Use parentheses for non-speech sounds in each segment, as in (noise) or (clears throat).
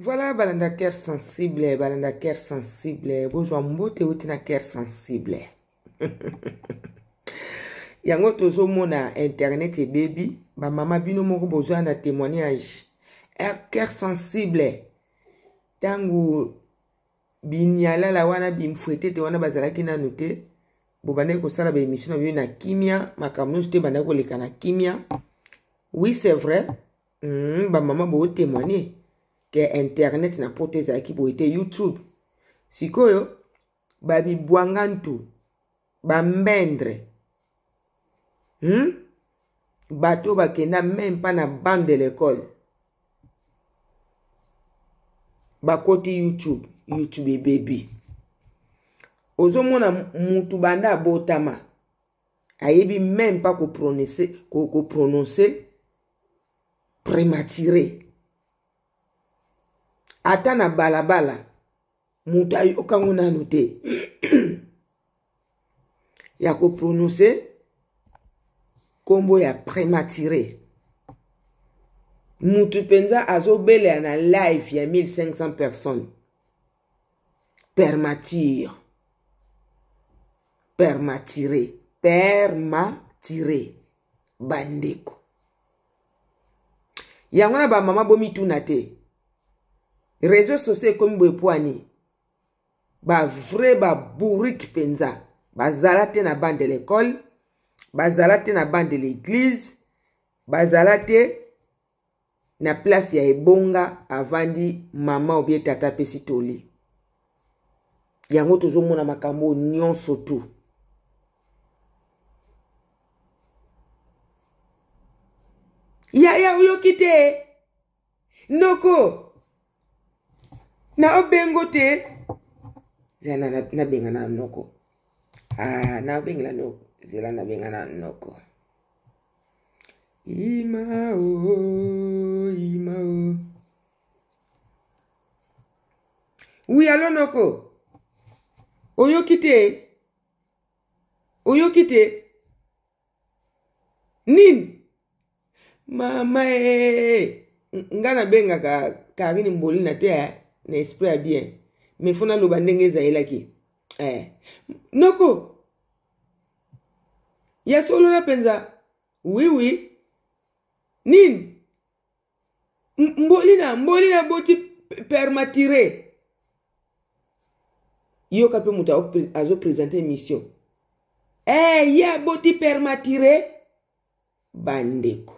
Voilà balanda care sensible, balanda care sensible. Bozwa mbote uti na care sensible. (laughs) yango tozomona internet ebebi bamama bino moko bozwa na témoignage care sensible ntango binyalala wana bimfuetete wana bazalaki nanu te bobandaki kosala baémission na bino na kimia makambo nyonso te bandaki koleka na kimia oui c'est vrai mm, bamama bootémoigne ke internet na poto ezalaki boye te youtube sikoyo babibwanga ntu bambendre hmm? bato bakenda meme mpa na bande de l'école bakoti youtube youtube ebebi ozomona mutu banda abotama ayebi meme mpa koprononse ko, ko prononse prématuré ata na balabala moto ayokango nano te (clears throat) ya koprononse nkombo ya prématuré mutu mpenza azobelela na life ya 1500 personnes permature permaturé permaturé bandeko yango na bamama bomituna te réseau sociaux ekomi boye pwani bavrai baburike mpenza bazala te na bande ya lekole bazala te na bande ya l'église bazala te na place ya ebonga avandi mama obie tata apesi toli yango tozomona makambo nyonso tu yaya oyoki te noko na obengo te zela nabenga na noko ah, nabengela no zela nabenga na noko imao imao wi alo noko oyoki te oyoki te nini mama e nga nabengaka karini mbolina te na esprit ya bien me mpo naloba ndenge ezalelaki eh. noko ya solona mpenza wiwi nini mbolina mbolina boti permatire yoka mpe moto azopresente mission eh, ya boti permatire bandeko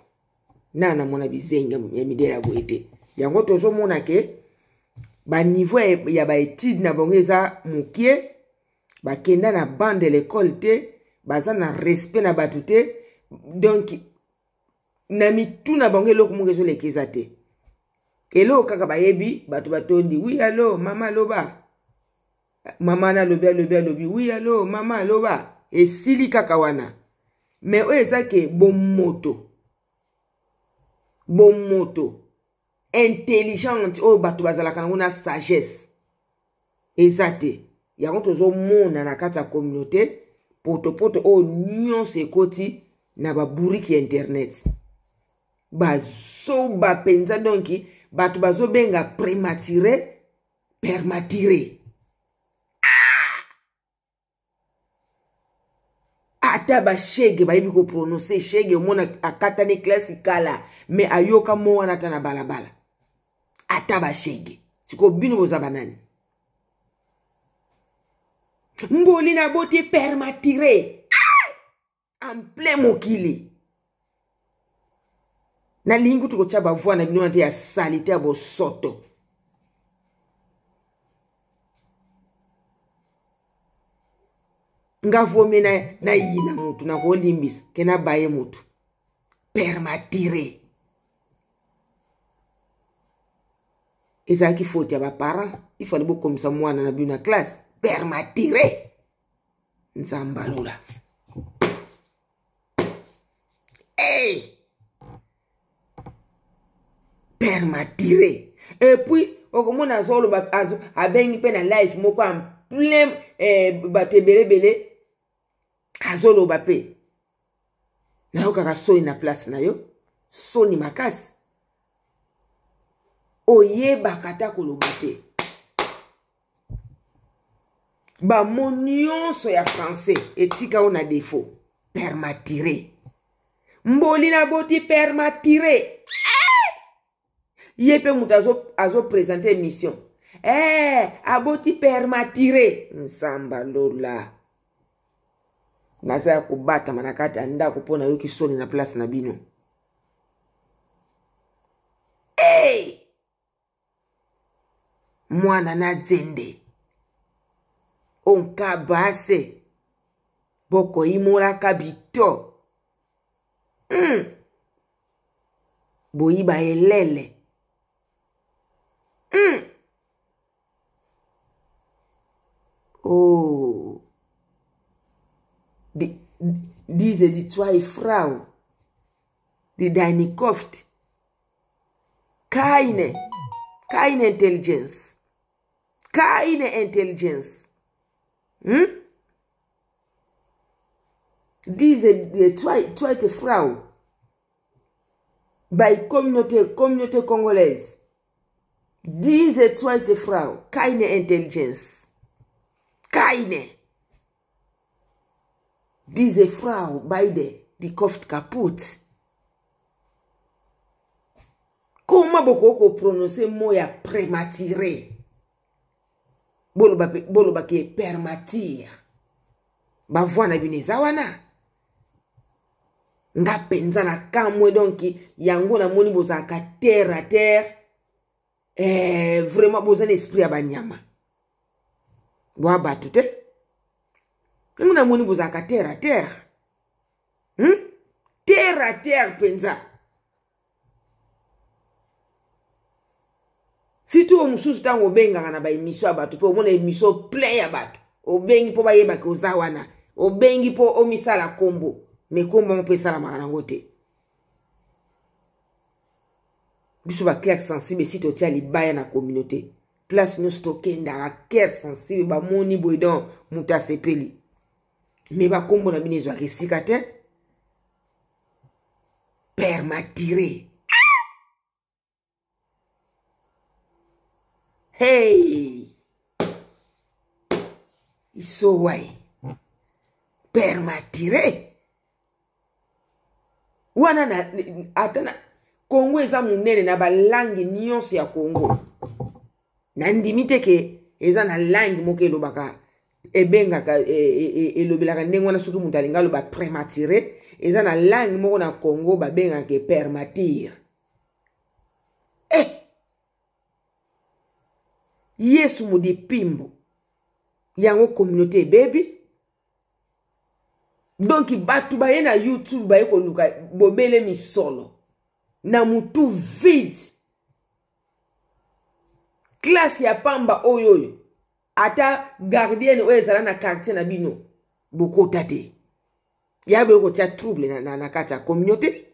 nana mona bizenga ya midele ya boye te yango tozomona ke baniveau ya baétude na bango eza mokie bakenda na bande ya l'école te baza na respect na bato te donk na mitu na bango eloko moko ezoleka eza te eloko kaka bayebi bato batondi wi alo mama aloba mama nalobi alobi alobi wi alo mama aloba esili kaka wana me oyo eza ke bomoto bomoto intelligente oyo bato bazalaka nango na sagesse eza te yango tozomona na kati ya communauté potopoto oyo nyonso ekoti na baburiki ya internet bazoba mpenza donki bato bazobenga prématuré permaturé ata bashege bayebi koprononce shege omona akatani klasi kala me ayoka mo wana ata na balabala ata bashege sikoyo bino boza banani mboli na boti permatire ah! en plein mokili nalingi kuti kotya bavoi na bino wana te ya sali te ya bosoto nga vomi na, na yi na mutu na kolimbisa ke na baye mutu permatire ezalaki faute ya baparent ifale bokomisa mwana na bino na classe permatire nzambe alula hey! permatire epuis okomona azoloba abengi mpe na life moko en plein eh, bato ebelebele azoloba mpe nayokaka soni na place na yo soni makasi oyebaka ata koloba te bamo nyonso ya francais etika o na defo permatire mboli naboti permatire ye mpe moto azopresente émission Eh, aboti permatire nsamba lola naza ya kobatama na kati ya ndako mpo nayoki soni na place na bino hey! Eh! mwana na nzende onka base bokoyimolaka bito mm. boyiba elele mm. oh. di, diese die zwei frau die deine koft keine keine intelligenz keine Intelligenz. Hm? Diese eh, die zweite Frau bei Communauté, Communauté Congolaise. Diese zweite Frau, keine Intelligenz. Keine. Diese Frau, beide, die kauft kaputt. Comment beaucoup prononcer mot à prématuré? bolobaka epermatir bavoi na bino eza wana nga mpenza na kamwe donk yango namoni bozalaka terre a terre eh, vraiment boza na esprit ya banyama bwa bato te yango namoni bozalaka terre a terre hmm? terre a terre mpenza surtout oyo mosusu ntango obengaka na baemisio ya bato mpo omona emisio plein ya bato obengi mpo bayebaki oza wana obengi mpo omisala nkombo me nkombo mo mpo esalamaka nango te biso baclere sensible esi totya libaya na communauté place nyonso tokendaka clere sensible bamoni boye don moto asepeli me bankombo na bino ezwaka esika te permatire hey isowai permatire wana na ata na kongo eza monene na balangi nyonso ya kongo nandimi te ke eza na langi moko elobaka ebengaka e, e, e, elobelaka ndenge wana soki moto alingi aloba prématuré eza na langi moko na congo babengaka permatire eh! yesu modipimbo yango communauté ebebi donk bato baye na youtube baye koluka bobele misolo na motu vide klase ya pamba oyo oyo ata gardienne oyo ezala na quartier na bino bokota te ya boye kotia trouble na, na, na kati ya communauté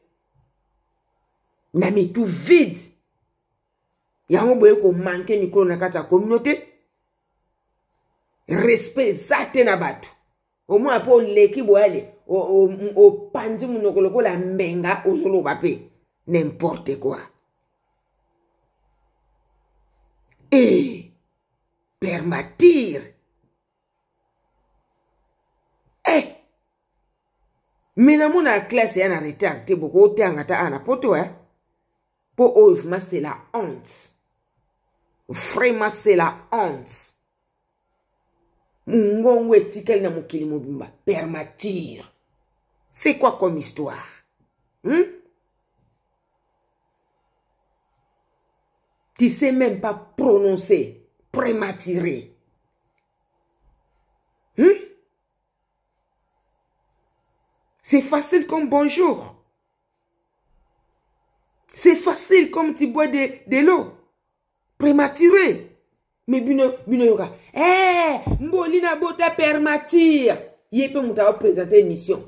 na mitu vide yango boye komanke mikolo na kati ya kominauté respect eza te na bato omona mpo oleki boyale opanzi monoko lokola mbenga ozoloba mpe nimporte kua e eh, permatire e eh. mina mona ya classe ya na retard te boko oteyanga ta ana poto e eh? mpo oyo fuma c'est la honte Vraiment, c'est la honte. Mungongo tikel na mukili mobimba. Permature. C'est quoi comme histoire? Hmm? Tu sais même pas prononcer. Prématuré. Hmm? C'est facile comme bonjour. C'est facile comme tu bois de l'eau. prématuré me bino bino yoka eh mboli na bota permatir ye mpe moto aopresente émission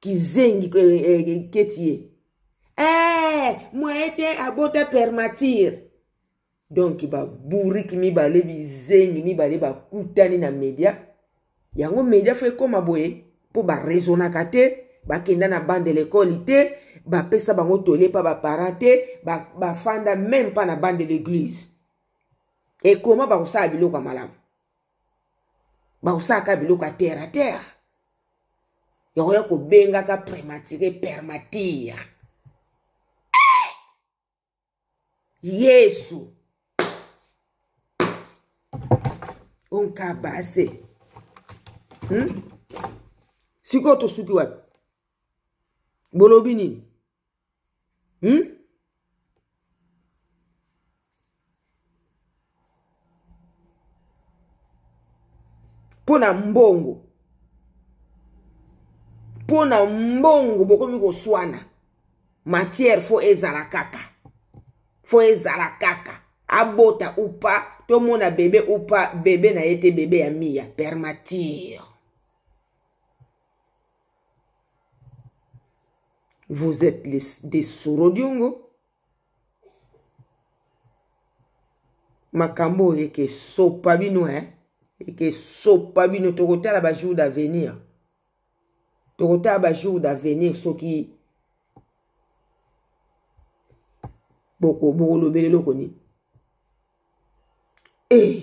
kizengi keti eh, ye eh mwa ete abota permatir donk baburiki mibale bizengi mibale bakutani na media yango media fo ekóma boye mpo barezonaka te bakenda na bande lekoli te bapesa bango tole mpa baparent te bafanda ba meme mpa na bande l'église ekoma bakosala biloko ya malamu bakosalaka biloko ya terre a terre yakoya kobengaka prématire permatire eh! yesu onkabase hmm? sikoyo tosuki wapi bolobi nini Hmm? mpo na mbongo mpo na mbongo bokomi koswana matière fo ezala kaka fo ezala kaka abota upa tomona bebe upa bebe na ye te bebe ya miya permature Vous êtes les, des sorodiongo. makambo oyo ekesopa bino eh? ekesopa bino tokotala bajour d'avenir tokotala bajour d'avenir soki bokolobela eloko nini e eh,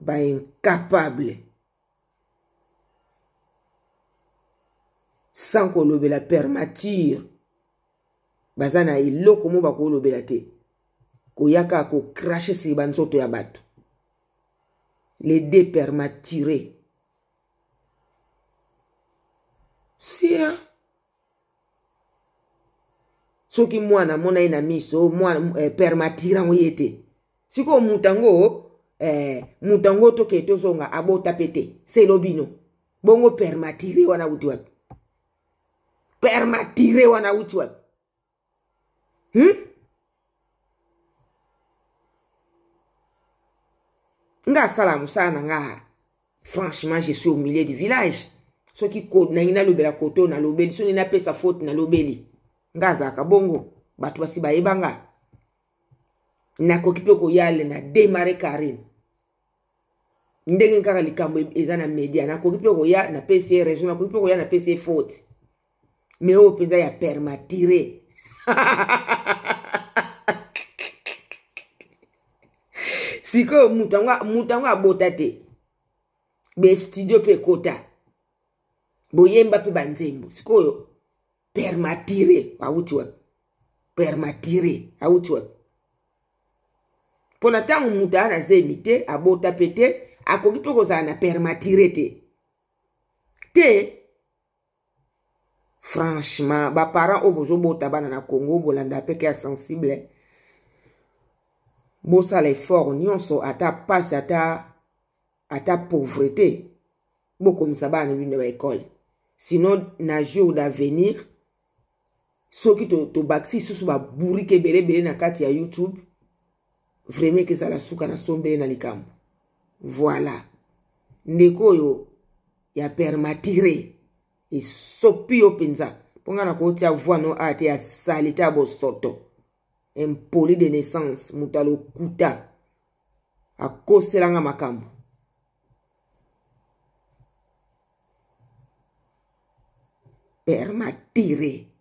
baincapable sans kolobela permature baza na eloko mo bakolobela te koya kaka kokrashe siri banzoto ya bato les deux permaturés sia soki mwana amona ye na miso mwana eh, permatire ango ye te sikoyo mutu ango eh, mutu ango tokee tozonga abota mpe te selo bino bongo permatire wana wuti wapi permatire wanauti wapi hmm? nga sala mosala na nga franchement je suis au milieu du village soki nangi nalobela koto nalobeli soki napesa faute nalobeli nga azalaka bongo bato basi bayeba nga nakoki mpe koyale na demare karine ndenge kaka likambo eza na media nakoki mpe koya na pese raison nakoki mpe koya na pese faute mɛ o mpenza ya permatire (laughs) sikoyo mutu yango abota te bestudio mpe ekota boyemba mpe banzembo sikoyo permatire awuti wapi permatire awuti wapi mpona ntango moto aa na zemi te abota mpe te akoki mpe kozala na permatire te te franchement baparent oyo bozobota bana na congo bolanda mpe kere sensible bosala effort nyonso ata pasi ata ata pauvreté bokomisa bana bino na baekole sino na jour d'avenir soki tobakisi to lisusu baburike ebelebele na kati ya youtube vraimen ekezala suka na sombele na likambo voilà ndeko oyo ya permatire esopi yo mpenza mpo nga na kotia voi no aya te ya sali te ya bosoto impoli de naissance moto alokuta akoselanga makambo permatire